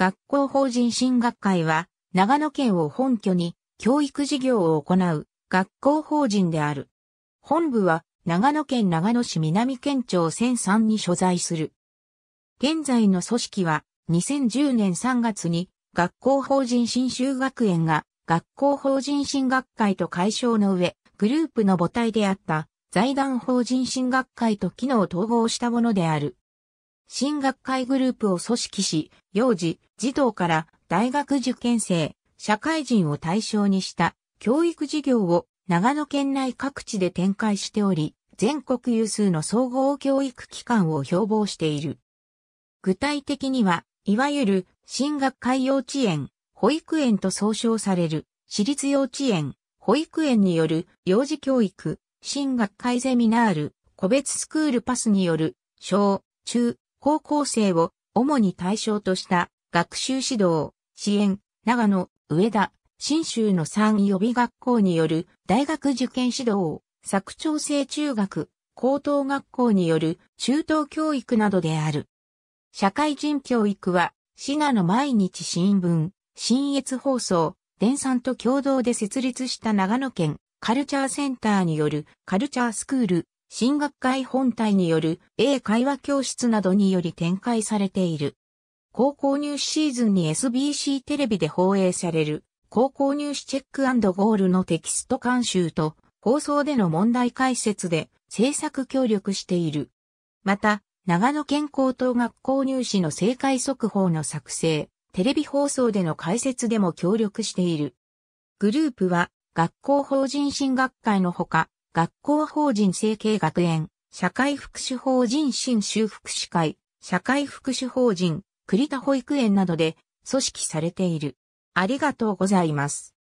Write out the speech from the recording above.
学校法人進学会は、長野県を本拠に教育事業を行う学校法人である。本部は長野県長野市南県庁0 3に所在する。現在の組織は2010年3月に学校法人新州学園が学校法人進学会と解消の上、グループの母体であった財団法人進学会と機能統合したものである。新学会グループを組織し、幼児、児童から大学受験生、社会人を対象にした教育事業を長野県内各地で展開しており、全国有数の総合教育機関を標榜している。具体的には、いわゆる新学会幼稚園、保育園と総称される私立幼稚園、保育園による幼児教育、新学会ゼミナール、個別スクールパスによる小、中、高校生を主に対象とした学習指導、支援、長野、上田、新州の3予備学校による大学受験指導、作長制中学、高等学校による中等教育などである。社会人教育は、シナの毎日新聞、新越放送、電産と共同で設立した長野県カルチャーセンターによるカルチャースクール、新学会本体による英会話教室などにより展開されている。高校入試シーズンに SBC テレビで放映される高校入試チェックゴールのテキスト監修と放送での問題解説で制作協力している。また、長野県高等学校入試の正解速報の作成、テレビ放送での解説でも協力している。グループは学校法人新学会のほか、学校法人成形学園、社会福祉法人新州福祉会、社会福祉法人、栗田保育園などで組織されている。ありがとうございます。